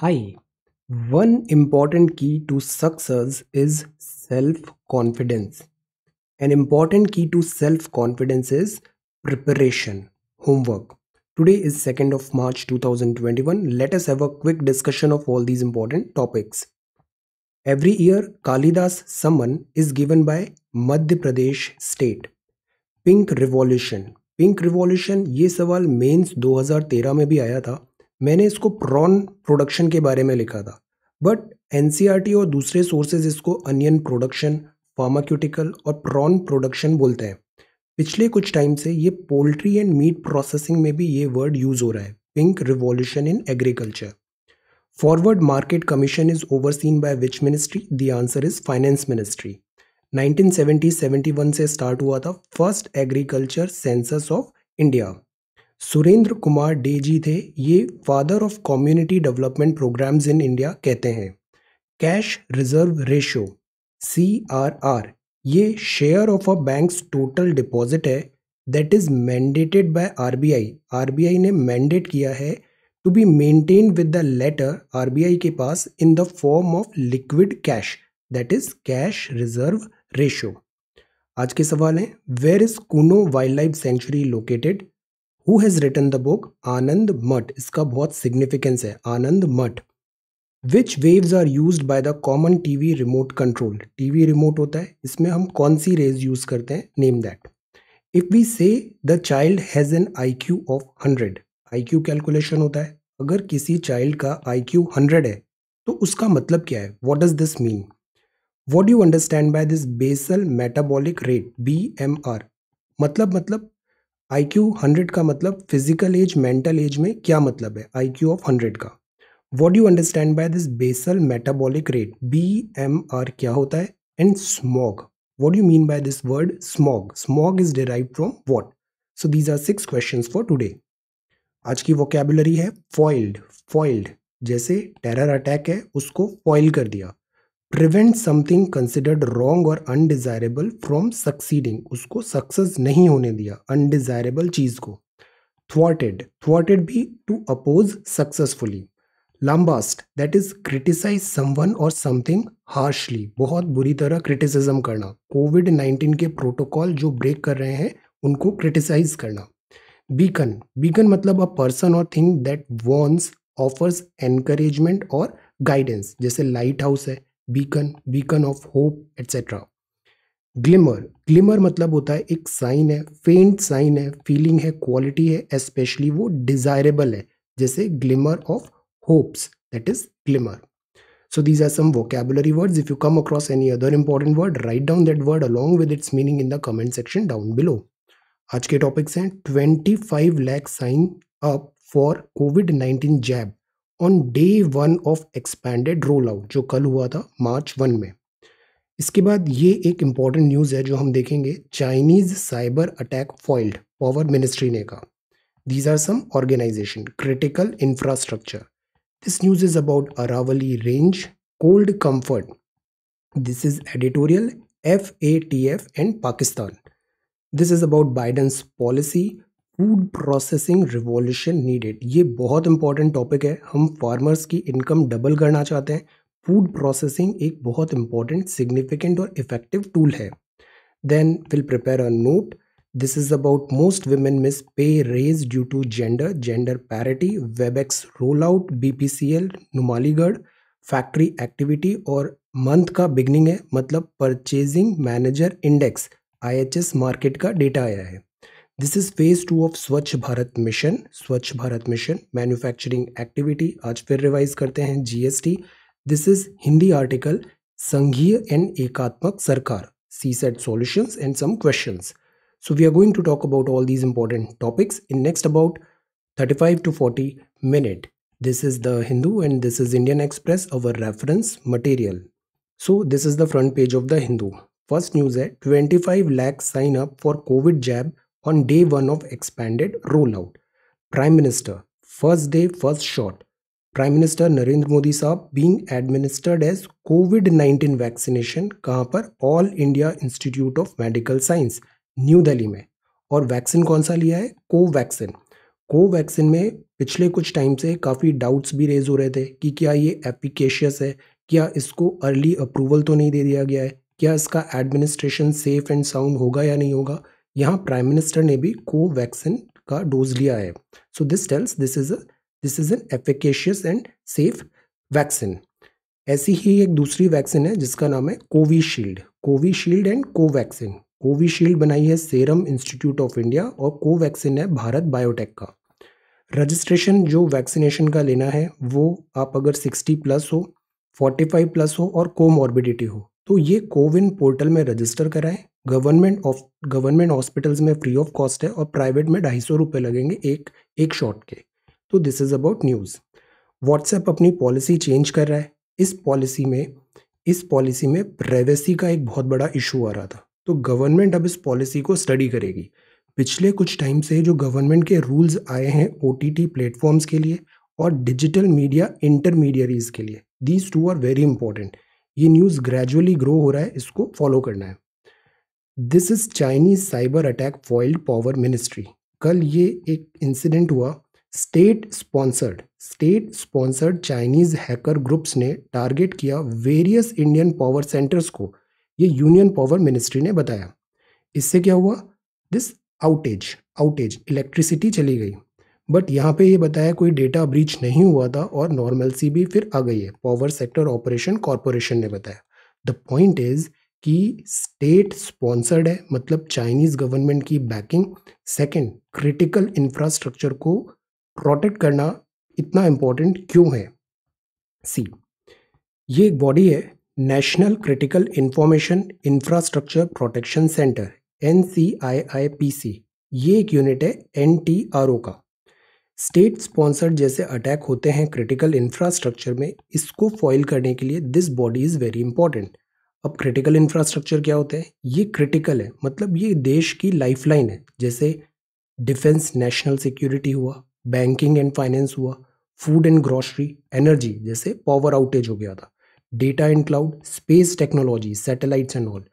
Hi. One important key to success is self confidence. An important key to self confidence is preparation, homework. Today is 2nd of March 2021. Let us have a quick discussion of all these important topics. Every year, Kalidas Samman is given by Madhya Pradesh state. Pink Revolution. Pink revolution ये सवाल mains 2013 में भी आया था मैंने इसको prawn production के बारे में लिखा था बट एन e और दूसरे सोर्सेज इसको अनियन प्रोडक्शन फार्माक्यूटिकल और प्रॉन प्रोडक्शन बोलते हैं पिछले कुछ टाइम से ये पोल्ट्री एंड मीट प्रोसेसिंग में भी ये वर्ड यूज़ हो रहा है pink revolution in agriculture forward market commission is overseen by which ministry the answer is finance ministry 1970-71 से स्टार्ट हुआ था first agriculture census of India Surendra Kumar De ji थे ये father of community development programs in India कहते हैं cash reserve ratio C R R ये share of a banks total deposit है that is mandated by B I ने mandate किया है to be maintain with the latter R B I के पास in the form of liquid cash that is cash reserve ratio आज के सवाल हैं where is Kuno wild life sanctuary located who has written the book Anand Math इसका बहुत significance है Anand Math which waves are use by the common TV remote control TV remote होता है इसमें हम कौन सी रेज यूज करते हैं name that if we say the child has an I Q of hundred I Q calculation होता है अगर किसी चाइल्ड का आई क्यू हंड्रेड है तो उसका मतलब क्या है what does this mean what you understand by this basal metabolic rate B M R मतलब मतलब आई क्यू हंड्रेड का मतलब फिजिकल एज मेंटल एज में क्या मतलब है आई क्यू ऑफ हंड्रेड का what you understand by this basal metabolic rate B M R क्या होता है and smog what you mean by this word smog smog is derive from what so these are six question for today आज की vocabulary है foiled foiled जैसे terror attack है उसको foil कर दिया प्रिवेंट समथिंग कंसिडर्ड रॉन्ग और undesirable from succeeding उसको सक्सेस नहीं होने दिया अनडिजायरेबल चीज़ को थ्वाटेड थ्वाटेड भी to oppose successfully लम्बास्ट that is criticise someone और समथिंग हार्शली बहुत बुरी तरह क्रिटिसिज्म करना कोविड नाइन्टीन के प्रोटोकॉल जो ब्रेक कर रहे हैं उनको क्रिटिसाइज करना बीकन बीकन मतलब अ पर्सन और thing that once offers encouragement और गाइडेंस जैसे लाइट हाउस है beacon beacon of hope etcetera glimmer glimmer मतलब होता है एक साइन है फेंट साइन है फीलिंग है क्वालिटी है एस्पेशली वो डिजायरेबल है जैसे glimmer of hopes that is glimmer so these are some vocabulary words if you come across any other important word write down that word along with its meaning in the comment section down below आज के topics हैं twenty five lakh sign up for COVID nineteen jab on day one of expanded roll out जो कल हुआ था March one में इसके बाद ये एक इम्पॉर्टेंट न्यूज़ है जो हम देखेंगे Chinese cyber attack foiled power ministry ने कहा these are some organisation critical infrastructure this news is about Aravalli range cold comfort this is editorial F A T F and Pakistan this is about Biden's policy food processing revolution needed ये बहुत important topic है हम farmers की income double करना चाहते हैं food processing एक बहुत इंपॉर्टेंट सिग्निफिकेंट और इफेक्टिव टूल है then will prepare a note this is about most women miss pay raise due to gender gender parity X roll out B P C L Numaligarh factory activity और month का beginning है मतलब purchasing manager index I H S Markit का data आया है This is phase 2 of Swachh Bharat Mission. Swachh Bharat Mission manufacturing activity. आज फिर revise. करते हैं GST. This is Hindi article. Sanghiya and Ekatmak Sarkar. CSET Solutions and some questions. So we are going to talk about all these important topics in next about 35 to 40 minute. This is the Hindu and this is Indian Express, our reference material. So this is the front page of the Hindu. First news is 25 lakh sign up for COVID jab on day one of expanded rollout. Prime Minister, first day, first shot. Prime minister Narendra Modi साहब being administered as COVID 19 vaccination कहाँ पर All India Institute of Medical Science New Delhi में और vaccine कौन सा लिया है Covaxin Covaxin में पिछले कुछ टाइम से काफ़ी डाउट्स भी रेज हो रहे थे कि क्या ये एपिकेशियस है क्या इसको अर्ली अप्रूवल तो नहीं दे दिया गया है क्या इसका एडमिनिस्ट्रेशन सेफ एंड साउंड होगा या नहीं होगा यहाँ प्राइम मिनिस्टर ने भी कोवैक्सिन का डोज लिया है so this tells this is this is an efficacious and safe vaccine ऐसी ही एक दूसरी वैक्सीन है जिसका नाम है Covishield Covishield and Covaxin Covishield बनाई है सेरम इंस्टीट्यूट ऑफ इंडिया और कोवैक्सिन है भारत बायोटेक का रजिस्ट्रेशन जो वैक्सीनेशन का लेना है वो आप अगर 60 प्लस हो 45 प्लस हो और कोमॉर्बिडिटी हो तो ये कोविन पोर्टल में रजिस्टर कराएं गवर्नमेंट ऑफ गवर्नमेंट हॉस्पिटल्स में फ्री ऑफ कॉस्ट है और प्राइवेट में ढाई सौ रुपये लगेंगे एक एक शॉट के तो this is about news WhatsApp अपनी पॉलिसी चेंज कर रहा है इस पॉलिसी में इस पॉलिसी में प्राइवेसी का एक बहुत बड़ा इशू आ रहा था तो गवर्नमेंट अब इस पॉलिसी को स्टडी करेगी पिछले कुछ टाइम से जो गवर्नमेंट के रूल्स आए हैं ओ टी प्लेटफॉर्म्स के लिए और डिजिटल मीडिया इंटरमीडियरीज के लिए these two are very important ये न्यूज़ ग्रेजुअली ग्रो हो रहा है इसको फॉलो करना है this is Chinese cyber attack foiled power ministry कल ये एक इंसिडेंट हुआ state sponsored state sponsored Chinese hacker groups ने टारगेट किया वेरियस इंडियन पावर सेंटर्स को ये यूनियन पावर मिनिस्ट्री ने बताया इससे क्या हुआ दिस आउटेज आउटेज इलेक्ट्रिसिटी चली गई बट यहाँ पे ये बताया कोई डेटा ब्रीच नहीं हुआ था और नॉर्मल सी भी फिर आ गई है पावर सेक्टर ऑपरेशन कॉरपोरेशन ने बताया द पॉइंट इज़ कि स्टेट स्पॉन्सर्ड है मतलब चाइनीज गवर्नमेंट की बैकिंग सेकंड क्रिटिकल इंफ्रास्ट्रक्चर को प्रोटेक्ट करना इतना इम्पोर्टेंट क्यों है सी ये एक बॉडी है national critical information infrastructure protection centre N ये एक यूनिट है एन का स्टेट स्पॉन्सर्ड जैसे अटैक होते हैं क्रिटिकल इंफ्रास्ट्रक्चर में इसको फॉइल करने के लिए this body is very important अब क्रिटिकल इंफ्रास्ट्रक्चर क्या होता है ये क्रिटिकल है मतलब ये देश की लाइफलाइन है जैसे डिफेंस नेशनल सिक्योरिटी हुआ बैंकिंग एंड फाइनेंस हुआ फूड एंड ग्रॉसरी एनर्जी जैसे पावर आउटेज हो गया था data and cloud space technology satellites and all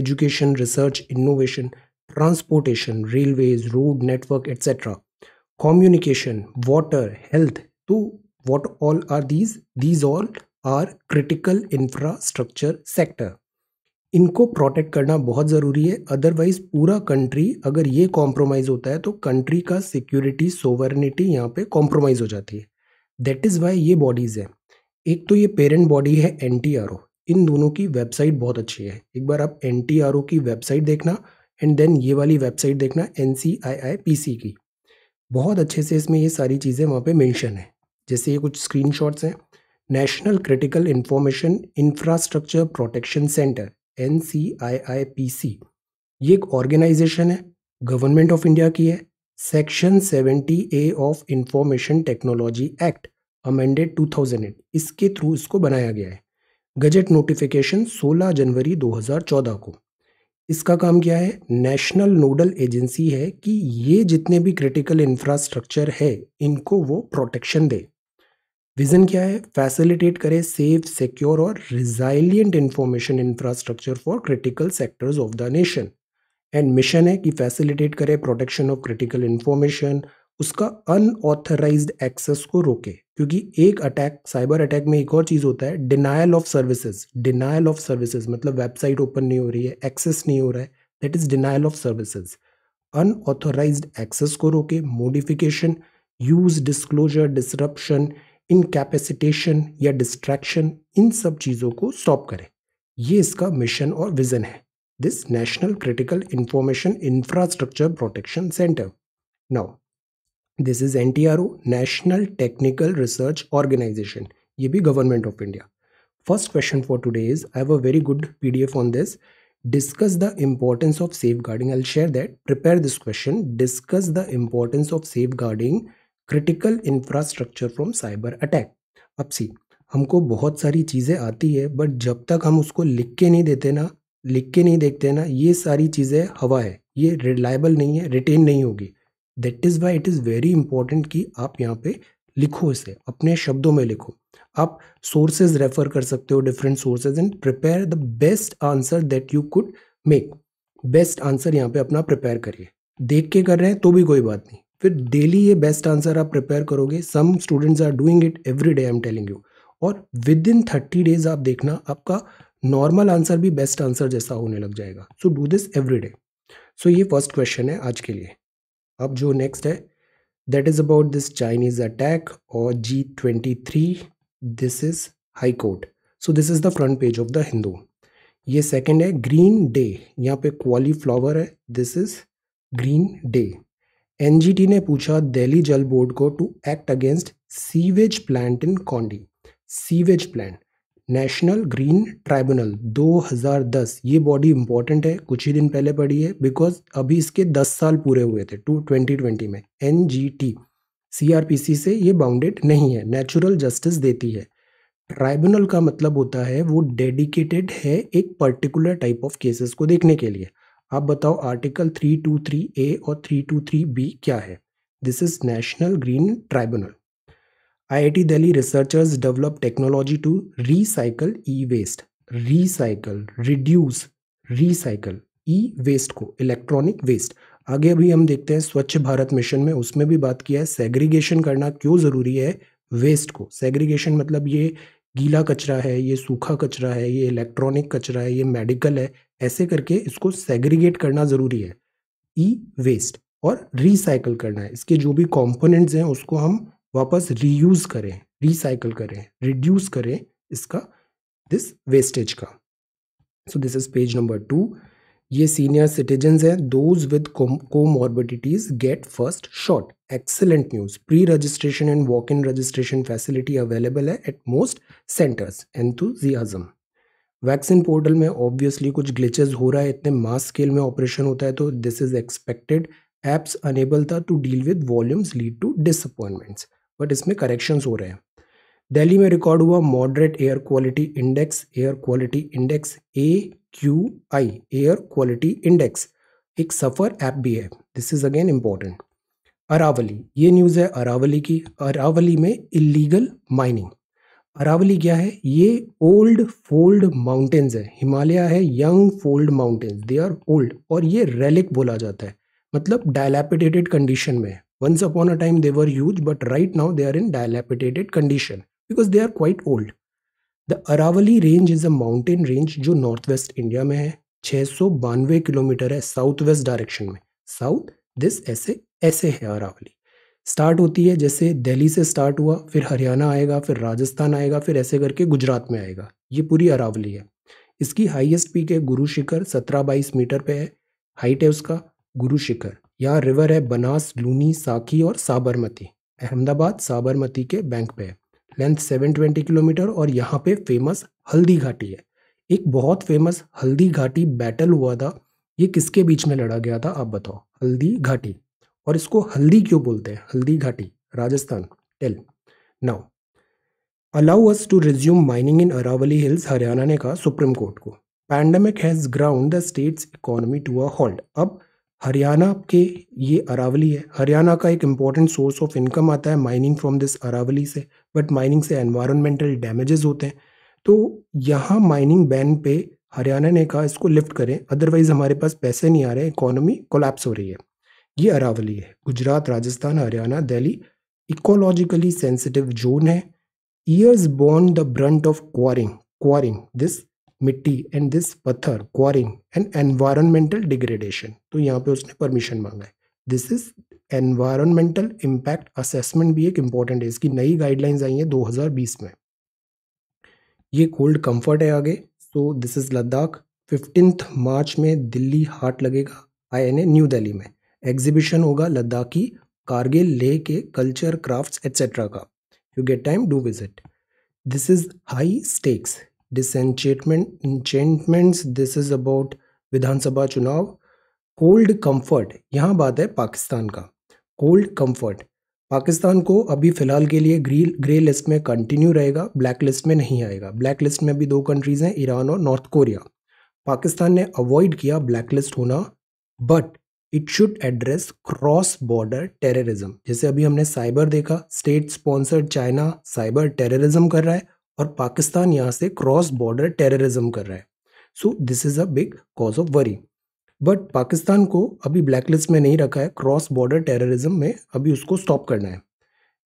education research innovation transportation railways road network etcetera communication water health तो what all are these these all are critical infrastructure sector इनको protect करना बहुत ज़रूरी है otherwise पूरा country अगर ये compromise होता है तो कंट्री का सिक्योरिटी सोवर्निटी यहाँ पे कॉम्प्रोमाइज़ हो जाती है दैट इज़ वाई ये बॉडीज़ है एक तो ये पेरेंट बॉडी है एन इन दोनों की वेबसाइट बहुत अच्छी है एक बार आप एन की वेबसाइट देखना एंड देन ये वाली वेबसाइट देखना एन की बहुत अच्छे से इसमें ये सारी चीज़ें वहाँ पर मैंशन है जैसे ये कुछ स्क्रीन हैं national critical information infrastructure protection centre N C C I I P ये एक ऑर्गेनाइजेशन है गवर्नमेंट ऑफ इंडिया की है section seventy A of information technology act amended two thousand eight इसके थ्रू इसको बनाया गया है गजट नोटिफिकेशन 16 जनवरी 2014 को इसका काम क्या है नेशनल नोडल एजेंसी है कि ये जितने भी क्रिटिकल इंफ्रास्ट्रक्चर है इनको वो प्रोटेक्शन दे विजन क्या है फैसिलिटेट करे सेफ सिक्योर और resilient information infrastructure for critical sectors of the nation and mission है कि फैसिलिटेट करे प्रोटेक्शन ऑफ क्रिटिकल इंफॉर्मेशन उसका अनऑथराइज एक्सेस को रोके क्योंकि एक अटैक साइबर अटैक में एक और चीज़ होता है denial of services denial of services मतलब वेबसाइट ओपन नहीं हो रही है एक्सेस नहीं हो रहा है that is denial of services unauthorised access को रोके modification use disclosure disruption incapacitation या डिस्ट्रैक्शन इन सब चीज़ों को स्टॉप करें ये इसका मिशन और विज़न है this national critical information infrastructure protection centre now this is an national technical research organisation ये भी government of India first question for today is I have a very good PDF on this discuss the importance of safeguarding I share that prepare this question discuss the importance of safeguarding critical infrastructure from cyber attack अब सी हमको बहुत सारी चीज़ें आती है but जब तक हम उसको लिख के नहीं देते ना लिख के नहीं देखते ना ये सारी चीज़ें हवा है ये रिलायबल नहीं है रिटेन नहीं होगी that is why it is very important कि आप यहाँ पे लिखो इसे अपने शब्दों में लिखो आप सोर्सेज रेफर कर सकते हो different sources and prepare the best answer that you could make best answer यहाँ पे अपना प्रिपेयर करिए देख के कर रहे हैं तो भी कोई बात नहीं फिर डेली ये बेस्ट आंसर आप प्रिपेयर करोगे some students are doing it every day I am telling you और विद इन थर्टी डेज आप देखना आपका नॉर्मल आंसर भी बेस्ट आंसर जैसा होने लग जाएगा so do this every day so ये फर्स्ट क्वेश्चन है आज के लिए अब जो नेक्स्ट है that is about this Chinese attack और G twenty three this is high court so this is the front page of the Hindu ये सेकेंड है ग्रीन डे यहाँ पे क्वाली फ्लावर है this is green day NGT ने पूछा Delhi Jal board को to act against sewage plant in Kondli sewage plant national green tribunal 2010 ये body important है कुछ ही दिन पहले पड़ी है बिकॉज अभी इसके 10 साल पूरे हुए थे टू 2020 में एन जी टी सी से ये बाउंडेड नहीं है नेचुरल जस्टिस देती है ट्राइब्यूनल का मतलब होता है वो डेडिकेटेड है एक पर्टिकुलर टाइप ऑफ केसेस को देखने के लिए आप बताओ आर्टिकल 323 ए और 323 बी क्या है this is national green tribunal IIT Delhi researchers develop technology to recycle E waste recycle reduce recycle E waste को इलेक्ट्रॉनिक वेस्ट आगे अभी हम देखते हैं स्वच्छ भारत मिशन में उसमें भी बात किया है सेग्रीगेशन करना क्यों ज़रूरी है वेस्ट को सेग्रीगेशन मतलब ये गीला कचरा है ये सूखा कचरा है ये इलेक्ट्रॉनिक कचरा है ये मेडिकल है ऐसे करके इसको सेग्रीगेट करना ज़रूरी है ई e, वेस्ट और रिसाइकल करना है इसके जो भी कॉम्पोनेंट हैं उसको हम वापस रीयूज़ करें रिसाइकल करें रिड्यूस करें इसका दिस वेस्टेज का so this is page number two ये सीनियर सिटीजन्स हैं those with comorbidities get first shot excellent news pre registration and walk in registration facility available है at most centres enthusiasm vaccine portal में obviously कुछ glitches हो रहा है इतने mass scale में ऑपरेशन होता है तो this is expected apps unable था to deal with volumes lead to disappointments but इसमें करेक्शंस हो रहे हैं दिल्ली में रिकॉर्ड हुआ moderate air quality index air quality index A Q I air quality index एक सफ़र ऐप भी है this is again important Aravalli ये न्यूज़ है अरावली की अरावली में इलीगल माइनिंग अरावली क्या है ये ओल्ड फोल्ड माउंटेन्स है हिमालय है young fold mountains they are old और ये रेलिक बोला जाता है मतलब डायलैपिटेटेड कंडीशन में once upon a time they were used but right now they are in dilapidated condition because they are quite old the Aravalli range is a mountain range जो north west India में है छः kilometre है south west direction में south this ऐसे ऐसे है Aravalli start होती है जैसे दिल्ली से स्टार्ट हुआ फिर हरियाणा आएगा फिर राजस्थान आएगा फिर ऐसे करके गुजरात में आएगा ये पूरी अरावली है इसकी हाईएस्ट पीक है गुरु शिखर सत्रह बाईस मीटर पे है हाइट है उसका गुरु शिखर यहाँ रिवर है बनास लूनी साखी और साबरमती अहमदाबाद साबरमती के बैंक पे है लेंथ सेवन ट्वेंटी किलोमीटर और यहाँ पे फेमस हल्दी घाटी है एक बहुत फेमस हल्दी घाटी बैटल हुआ था ये किसके बीच में लड़ा गया था आप बताओ हल्दी घाटी और इसको हल्दी क्यों बोलते हैं Haldighati Rajasthan tell now allow us to resume mining in Aravalli hills Haryana ने कहा सुप्रीम कोर्ट को pandemic has ground the state's economy to a halt अब हरियाणा के ये अरावली है हरियाणा का एक इम्पॉर्टेंट सोर्स ऑफ इनकम आता है माइनिंग फ्रॉम दिस अरावली से बट माइनिंग से एनवायरमेंटल डैमेजेस होते हैं तो यहाँ माइनिंग बैन पे हरियाणा ने कहा इसको लिफ्ट करें अदरवाइज़ हमारे पास पैसे नहीं आ रहे इकोनॉमी कोलैप्स हो रही है ये अरावली है Gujarat Rajasthan Haryana Delhi ecologically sensitive zone है years borne the brunt of quarrying quarrying this मिट्टी एंड दिस पत्थर क्वारिंग एंड एनवायरमेंटल डिग्रेडेशन तो यहाँ पे उसने परमिशन मांगा है this is environmental impact assessment भी एक इम्पॉर्टेंट है इसकी नई गाइडलाइंस आई हैं 2020 में ये कोल्ड कंफर्ट है आगे so this is Ladakh fifteenth March में दिल्ली हार्ट लगेगा I N A New Delhi में एग्जीबिशन होगा लद्दाखी कारगिल लेह के कल्चर क्राफ्ट्स एट्सेट्रा का you get time do visit this is high stakes disenchantments this is about विधानसभा चुनाव कोल्ड कंफर्ट यहाँ बात है पाकिस्तान का कोल्ड कंफर्ट पाकिस्तान को अभी फ़िलहाल के लिए ग्री ग्रे लिस्ट में कंटिन्यू रहेगा ब्लैक लिस्ट में नहीं आएगा ब्लैक लिस्ट में भी दो कंट्रीज़ हैं ईरान और नॉर्थ कोरिया पाकिस्तान ने अवॉइड किया ब्लैक लिस्ट होना but it should address cross border terrorism जैसे अभी हमने साइबर देखा state sponsored China cyber terrorism कर रहा है और पाकिस्तान यहाँ से क्रॉस बॉर्डर टेररिज्म कर रहा है so this is a big cause of worry but Pakistan को अभी ब्लैकलिस्ट में नहीं रखा है क्रॉस बॉर्डर टेररिज्म में अभी उसको स्टॉप करना है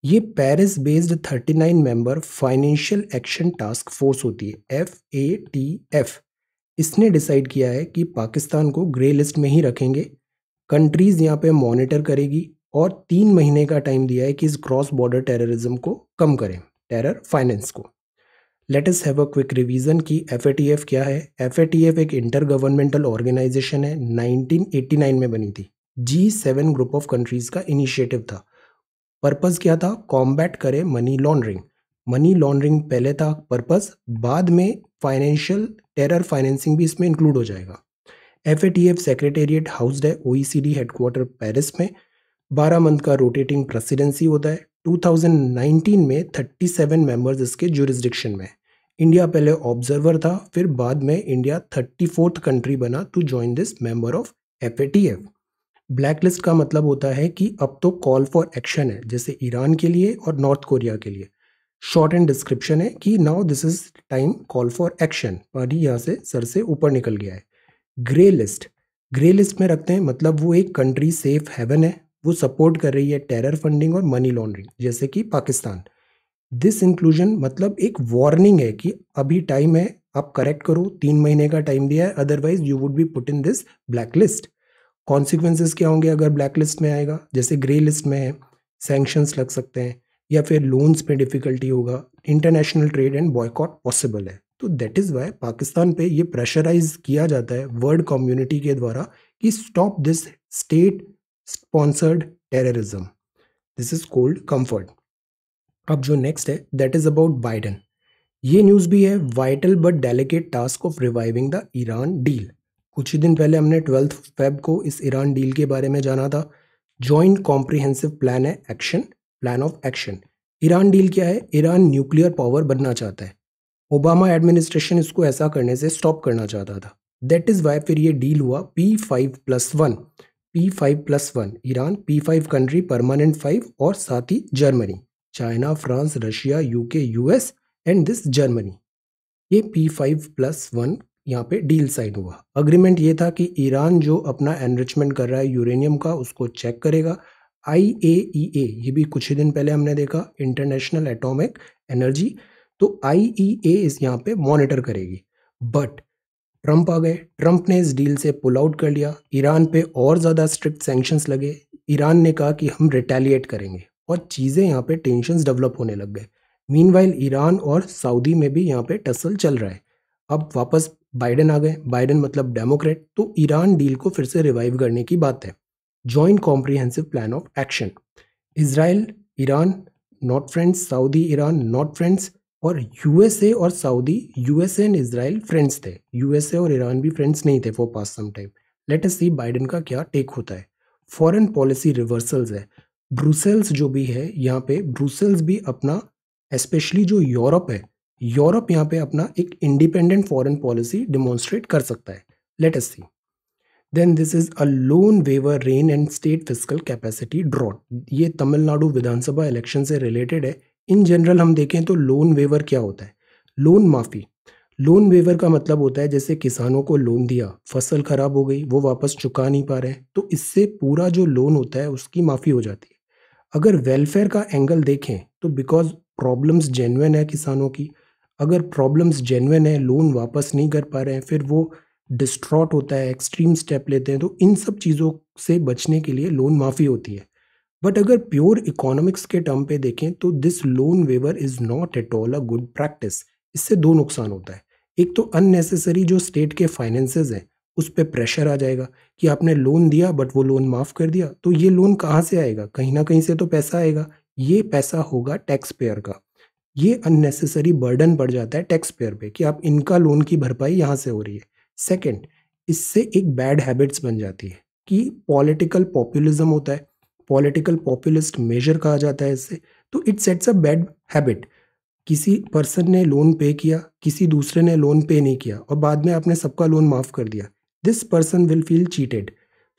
ये Paris based 39 member financial action task force होती है एफ ए टी एफ इसने डिसाइड किया है कि पाकिस्तान को ग्रे लिस्ट में ही रखेंगे कंट्रीज़ यहाँ पे मॉनिटर करेगी और तीन महीने का टाइम दिया है कि इस क्रॉस बॉर्डर टेररिज्म को कम करें टेरर फाइनेंस को let us have a quick revision कि एफ क्या है एफ एक इंटर गवर्नमेंटल ऑर्गेनाइजेशन है 1989 में बनी थी G seven group of countries का इनिशिएटिव था पर्पज़ क्या था कॉम्बैट करे मनी लॉन्ड्रिंग मनी लॉन्ड्रिंग पहले था पर्पज़ बाद में फाइनेंशियल टेरर फाइनेंसिंग भी इसमें इंक्लूड हो जाएगा F A T F secretariat housed है O E C D headquarter Paris में बारह मंथ का रोटेटिंग प्रेसिडेंसी होता है 2019 में 37 मेंबर्स इसके जुरिस्डिक्शन में इंडिया पहले ऑब्जर्वर था फिर बाद में इंडिया थर्टी फोर्थ कंट्री बना to join this member of F A T F black list का मतलब होता है कि अब तो कॉल फॉर एक्शन है जैसे ईरान के लिए और नॉर्थ कोरिया के लिए शॉर्ट एंड डिस्क्रिप्शन है कि now this is time call for action पानी यहाँ से सर से ऊपर निकल गया है ग्रे लिस्ट ग्रे लिस्ट में रखते हैं मतलब वो एक कंट्री सेफ हेवन है वो सपोर्ट कर रही है टेरर फंडिंग और मनी लॉन्ड्रिंग जैसे कि पाकिस्तान दिस इंक्लूजन मतलब एक वार्निंग है कि अभी टाइम है आप करेक्ट करो तीन महीने का टाइम दिया है otherwise you would be put in this black list consequences क्या होंगे अगर ब्लैक लिस्ट में आएगा जैसे ग्रे लिस्ट में है सैंक्शंस लग सकते हैं या फिर लोन्स में डिफ़िकल्टी होगा international trade and boycott possible है तो दैट इज़ वाई पाकिस्तान पे ये प्रेशराइज किया जाता है वर्ल्ड कम्युनिटी के द्वारा कि stop this state sponsored terrorism this is cold comfort अब जो नेक्स्ट है दैट इज़ अबाउट बाइडन ये न्यूज़ भी है vital but delicate task of reviving the Iran deal कुछ ही दिन पहले हमने ट्वेल्थ फेब को इस ईरान डील के बारे में जाना था जॉइंट कॉम्प्रिहेंसिव प्लान है action plan of action Iran deal क्या है ईरान न्यूक्लियर पावर बनना चाहता है ओबामा एडमिनिस्ट्रेशन इसको ऐसा करने से स्टॉप करना चाहता था दैट इज़ वाई फिर ये डील हुआ P five plus one P five plus one Iran P five country permanent five और साथ ही Germany China France Russia UK US and this Germany ये पी फाइव प्लस वन यहाँ पे deal sign हुआ अग्रीमेंट ये था कि ईरान जो अपना एनरिचमेंट कर रहा है यूरेनियम का उसको चेक करेगा आई ए ई ए ये भी कुछ ही दिन पहले हमने देखा इंटरनेशनल एटॉमिक एनर्जी तो आई ई ए इस यहाँ पे मॉनिटर करेगी बट ट्रंप आ गए ट्रंप ने इस डील से पुल आउट कर लिया ईरान पे और ज़्यादा स्ट्रिक्ट सेंक्शंस लगे ईरान ने कहा कि हम रिटेलिएट करेंगे और चीज़ें यहाँ पे टेंशंस डेवलप होने लग गए मीन ईरान और सऊदी में भी यहाँ पे टसल चल रहा है अब वापस बाइडन आ गए बाइडन मतलब डेमोक्रेट तो ईरान डील को फिर से रिवाइव करने की बात है joint comprehensive plan of action Israel Iran not friends Saudi Iran not friends और यूएसए और Saudi USA and Israel friends थे यूएसए और ईरान भी फ्रेंड्स नहीं थे for pass some time let us see Biden का क्या टेक होता है फॉरेन पॉलिसी रिवर्सल्स है ब्रूसेल्स जो भी है यहाँ पे ब्रूसेल्स भी अपना स्पेशली जो यूरोप है यूरोप यहाँ पे अपना एक इंडिपेंडेंट फॉरेन पॉलिसी डिमोन्स्ट्रेट कर सकता है let us see then this is a loan waiver rain and state physical capacity drought ये तमिलनाडु विधानसभा इलेक्शन से रिलेटेड है इन जनरल हम देखें तो लोन वेवर क्या होता है लोन माफ़ी लोन वेवर का मतलब होता है जैसे किसानों को लोन दिया फसल खराब हो गई वो वापस चुका नहीं पा रहे तो इससे पूरा जो लोन होता है उसकी माफ़ी हो जाती है अगर वेलफेयर का एंगल देखें तो बिकॉज प्रॉब्लम्स जेनुन है किसानों की अगर प्रॉब्लम्स जेनुन है लोन वापस नहीं कर पा रहे हैं फिर वो डिस्ट्रॉट होता है एक्सट्रीम स्टेप लेते हैं तो इन सब चीज़ों से बचने के लिए लोन माफ़ी होती है बट अगर प्योर इकोनॉमिक्स के टर्म पे देखें तो this loan waiver is not at all a good practice इससे दो नुकसान होता है एक तो अननेसेसरी जो स्टेट के फाइनेंसेस हैं उस पर प्रेशर आ जाएगा कि आपने लोन दिया बट वो लोन माफ़ कर दिया तो ये लोन कहाँ से आएगा कहीं ना कहीं से तो पैसा आएगा ये पैसा होगा टैक्स पेयर का ये अननेसेसरी बर्डन पड़ जाता है टैक्स पेयर पे कि आप इनका लोन की भरपाई यहाँ से हो रही है सेकंड इससे एक बैड हैबिट्स बन जाती है कि पॉलिटिकल पॉपुलिज्म होता है पॉलिटिकल पॉपुलिस्ट मेजर कहा जाता है इससे तो it sets a bad habit किसी पर्सन ने लोन पे किया किसी दूसरे ने लोन पे नहीं किया और बाद में आपने सबका लोन माफ़ कर दिया this person will feel cheated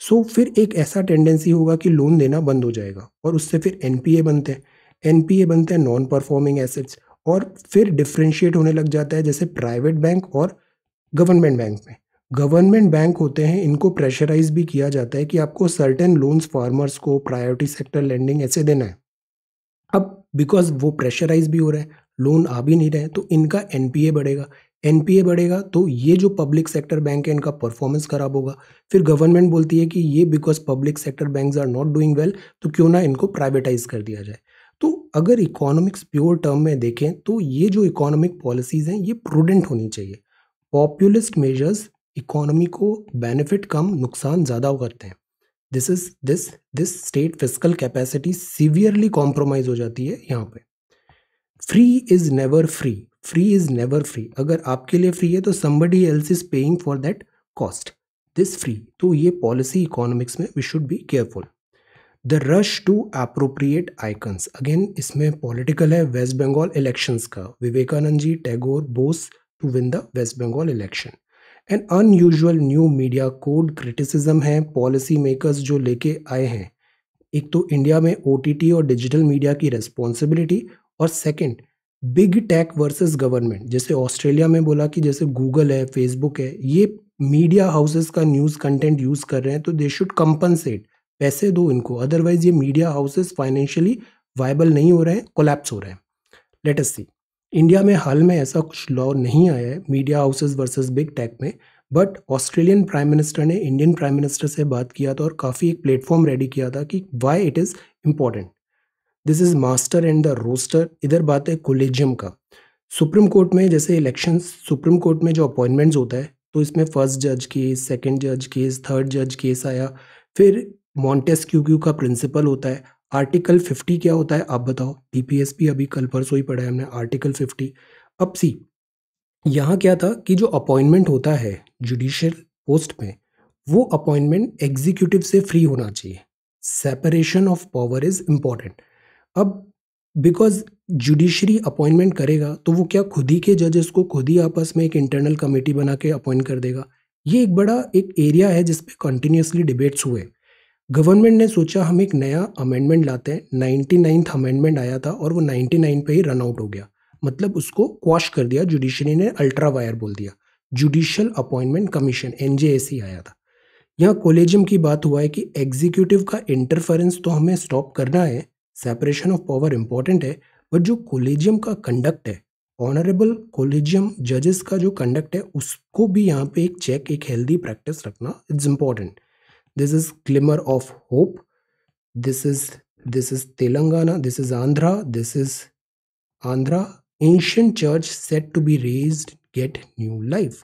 so फिर एक ऐसा टेंडेंसी होगा कि लोन देना बंद हो जाएगा और उससे फिर एन बनते हैं एन बनते हैं नॉन परफॉर्मिंग एसेट्स और फिर डिफ्रेंशिएट होने लग जाता है जैसे प्राइवेट बैंक और गवर्नमेंट बैंक में गवर्नमेंट बैंक होते हैं इनको प्रेशराइज भी किया जाता है कि आपको सर्टेन लोन्स फार्मर्स को प्रायोरिटी सेक्टर लैंडिंग ऐसे देना है अब बिकॉज वो प्रेशराइज भी हो रहा है लोन आ भी नहीं रहे तो इनका एन बढ़ेगा एन बढ़ेगा तो ये जो पब्लिक सेक्टर बैंक है इनका परफॉर्मेंस खराब होगा फिर गवर्नमेंट बोलती है कि ये because public sector bank are not doing well तो क्यों ना इनको प्राइवेटाइज कर दिया जाए तो अगर इकोनॉमिक्स प्योर टर्म में देखें तो ये जो इकोनॉमिक पॉलिसीज़ हैं ये प्रूडेंट होनी चाहिए पॉपुलिस्ट मेजर्स इकोनॉमी को बेनिफिट कम नुकसान ज़्यादा करते हैं this is this this state physical capacity severely compromise हो जाती है यहाँ पे free is never free free is never free अगर आपके लिए फ्री है तो somebody else is paying for that cost this free तो ये पॉलिसी इकोनॉमिक्स में we should be careful the rush to appropriate icons again इसमें पॉलिटिकल है वेस्ट बंगाल इलेक्शंस का Vivekananda ji Tagore Bose to win the west Bengal election and unusual new media code criticism है policy makers जो लेके आए हैं एक तो इंडिया में ओ और डिजिटल मीडिया की रेस्पॉन्सिबिलिटी और second big tech versus government जैसे ऑस्ट्रेलिया में बोला कि जैसे गूगल है फेसबुक है ये मीडिया हाउसेस का न्यूज़ कंटेंट यूज़ कर रहे हैं तो दे शुड कंपनसेट पैसे दो इनको अदरवाइज ये मीडिया हाउसेस फाइनेंशियली वायबल नहीं हो रहे हैं कोलैप्स हो रहे हैं लेट अस सी इंडिया में हाल में ऐसा कुछ लॉ नहीं आया है media houses versus big tech में बट ऑस्ट्रेलियन प्राइम मिनिस्टर ने इंडियन प्राइम मिनिस्टर से बात किया था और काफ़ी एक प्लेटफॉर्म रेडी किया था कि why it is important this is master and the roster इधर बात है कोलेजियम का सुप्रीम कोर्ट में जैसे इलेक्शन सुप्रीम कोर्ट में जो अपॉइंटमेंट्स होता है तो इसमें फर्स्ट जज केस सेकेंड जज केस थर्ड जज केस आया फिर मॉन्टेस क्यू का प्रिंसिपल होता है आर्टिकल 50 क्या होता है आप बताओ बीपीएसपी अभी कल परसों ही पढ़ा है हमने आर्टिकल 50 अब सी यहाँ क्या था कि जो अपॉइंटमेंट होता है जुडिशियल पोस्ट में वो अपॉइंटमेंट एग्जीक्यूटिव से फ्री होना चाहिए separation of power is important अब बिकॉज जुडिशरी अपॉइंटमेंट करेगा तो वो क्या खुद ही के जजेस को खुद ही आपस में एक इंटरनल कमेटी बना के अपॉइंट कर देगा ये एक बड़ा एक एरिया है जिसपे कंटिन्यूसली डिबेट्स हुए गवर्नमेंट ने सोचा हम एक नया अमेंडमेंट लाते हैं नाइन्टी नाइन्थ अमेंडमेंट आया था और वो नाइन्टी नाइन पर ही रन आउट हो गया मतलब उसको क्वाश कर दिया जुडिशरी ने अल्ट्रा वायर बोल दिया जुडिशल अपॉइंटमेंट कमीशन एन आया था यहाँ कोलेजियम की बात हुआ है कि एग्जीक्यूटिव का इंटरफेरेंस तो हमें स्टॉप करना है सेपरेशन ऑफ पावर इंपॉर्टेंट है बट जो कोलेजियम का कंडक्ट है ऑनरेबल कोलेजियम जजेस का जो कंडक्ट है उसको भी यहाँ पे एक चेक एक हेल्दी प्रैक्टिस रखना it's important this is glimmer of hope this is this is telangana this is andhra this is andhra ancient church said to be raised get new life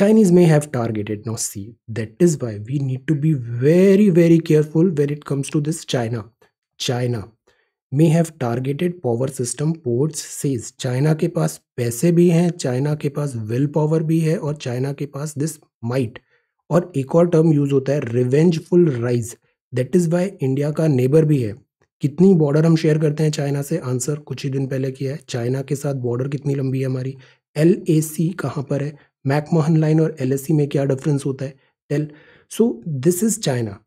chinese may have targeted now see that is why we need to be very very careful when it comes to this china china may have targeted power system ports says china ke पास paise bhi हैं China ke पास will power bhi hai और China ke पास this might. और एक और term use होता है revengeful rise that is why India का नेबर भी है कितनी बॉर्डर हम शेयर करते हैं चाइना से आंसर कुछ ही दिन पहले किया है चाइना के साथ बॉर्डर कितनी लंबी है हमारी एल ए सी कहाँ पर है मैकमोहन लाइन और एल सी में क्या डिफरेंस होता है tell so this is China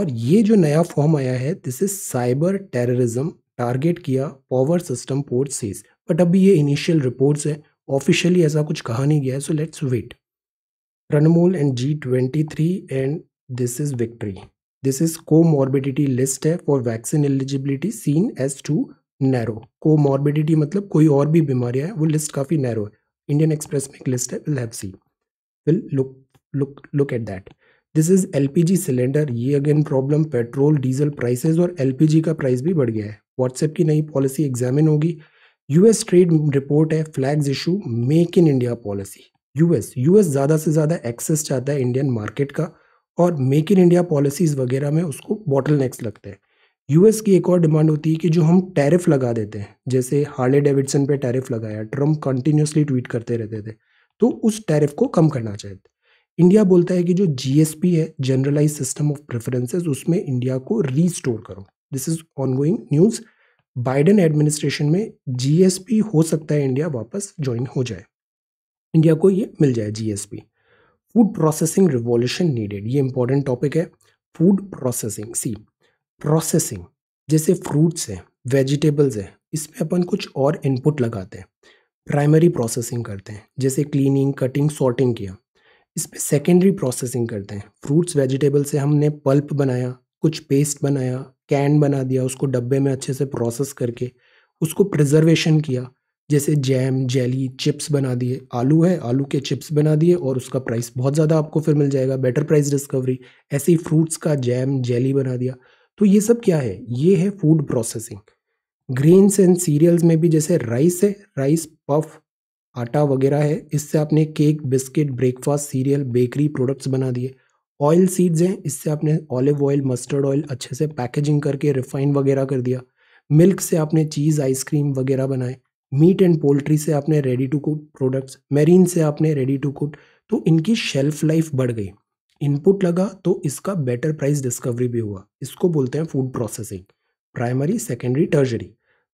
और ये जो नया फॉर्म आया है this is cyber terrorism target किया power system port says but अभी ये इनिशियल रिपोर्ट्स है ऑफिशियली ऐसा कुछ कहा नहीं गया है सो लेट्स वेट रणमूल and G twenty three and this is victory this is comorbidity list है for vaccine eligibility seen as too narrow comorbidity मतलब कोई और भी बीमारियां हैं वो लिस्ट काफ़ी नैरो है इंडियन एक्सप्रेस में एक लिस्ट है will have see will look look look at that this is L cylinder ये again problem petrol diesel prices और एल पी जी का प्राइस भी बढ़ गया है व्हाट्सएप की नई पॉलिसी एग्जामिन होगी यू एस ट्रेड रिपोर्ट है flags issue make in India policy US US ज़्यादा से ज़्यादा एक्सेस चाहता है इंडियन मार्केट का और मेक इन इंडिया पॉलिसीज़ वगैरह में उसको बॉटल नेक्स लगते हैं यूएस की एक और डिमांड होती है कि जो हम टैरिफ लगा देते हैं जैसे हार्ले डेविडसन पे टैरिफ लगाया ट्रम्प कंटिन्यूसली ट्वीट करते रहते थे तो उस टैरिफ को कम करना चाहते इंडिया बोलता है कि जो जी है जनरलाइज सिस्टम ऑफ प्रेफरेंसेज उसमें इंडिया को रीस्टोर करो this is ongoing news Biden administration में जीएसपी हो सकता है इंडिया वापस ज्वाइन हो जाए इंडिया को ये मिल जाए GSP food processing revolution needed ये इंपॉर्टेंट टॉपिक है फूड प्रोसेसिंग सी प्रोसेसिंग जैसे फ्रूट्स हैं वेजिटेबल्स हैं इसमें अपन कुछ और इनपुट लगाते हैं प्राइमरी प्रोसेसिंग करते हैं जैसे क्लीनिंग कटिंग सॉर्टिंग किया इस पर सेकेंडरी प्रोसेसिंग करते हैं फ्रूट्स वेजिटेबल से हमने पल्प बनाया कुछ पेस्ट बनाया कैन बना दिया उसको डब्बे में अच्छे से प्रोसेस करके उसको प्रिजर्वेशन किया जैसे जैम जेली चिप्स बना दिए आलू है आलू के चिप्स बना दिए और उसका प्राइस बहुत ज़्यादा आपको फिर मिल जाएगा बेटर प्राइस डिस्कवरी ऐसे ही फ्रूट्स का जैम जेली बना दिया तो ये सब क्या है ये है food processing grains and cereals में भी जैसे राइस है राइस पफ आटा वगैरह है इससे आपने cake biscuit breakfast cereal bakery products बना दिए ऑयल सीड्स हैं इससे आपने ऑलिव ऑयल मस्टर्ड ऑयल अच्छे से पैकेजिंग करके रिफाइन वगैरह कर दिया मिल्क से आपने चीज़ आइसक्रीम वगैरह बनाए मीट एंड पोल्ट्री से आपने ready to cook products marine से आपने रेडी टू कुक तो इनकी शेल्फ लाइफ बढ़ गई इनपुट लगा तो इसका बेटर प्राइस डिस्कवरी भी हुआ इसको बोलते हैं food processing primary secondary tertiary